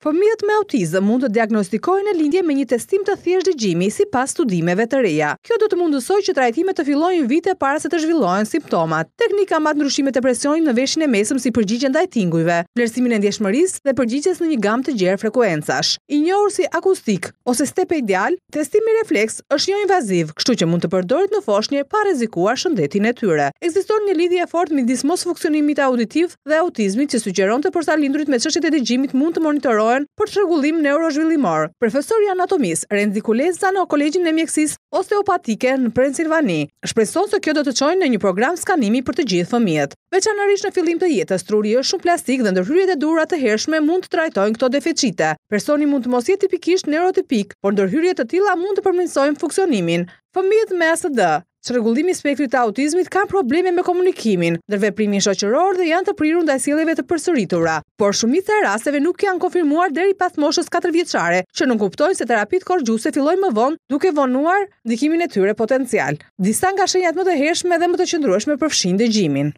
Fëmijët me autizëm mund të diagnostikojnë e lindje me një testim të thjesht dëgjimi si pas studimeve të reja. Kjo do të mundësoj që trajtimet të fillojnë vite para se të zhvillojnë simptomat. Teknika matë ndryshimet e presionin në veshin e mesëm si përgjigjën dhe tingujve, vlerësimin e ndjeshmëris dhe përgjigjes në një gam të gjerë frekuencash. I njohur si akustik ose stepe ideal, testimi refleks është një invaziv, kështu që mund të përdorit në foshnje pa shëndetin e tyre. një lidhje midis auditiv dhe autizmit që sugjeron me e dëgjimit mund të për të neurozhvillimor. Profesori i Renzi Kuleza në Kolegjin e Mjekësisë Osteopatike në Pensilvani shpreson se kjo do të çojë në një program skanimi për të gjithë fëmijët. Veçanërisht në fillim të jetës, truri është shumë plastik dhe ndërhyrjet e duhura të hershme mund të trajtojnë këto deficite. Personi mund të mos jetë tipikisht neurotipik, por ndërhyrjet të tilla mund të përmirësojnë funksionimin. Fëmijët me ASD Së rregullimi i spektrit të autizmit ka probleme me komunikimin, ndër veprimin shoqëror dhe janë të prirur ndaj sjelljeve të përsëritura, por shumica e rasteve nuk janë konfirmuar deri pas moshës 4 vjeçare, që nuk kuptojnë se terapia korrigjuese filloi më vonë duke vonuar ndikimin e tyre potencial. Disa nga shenjat më të hershme dhe më të qëndrueshme përfshin dëgjimin.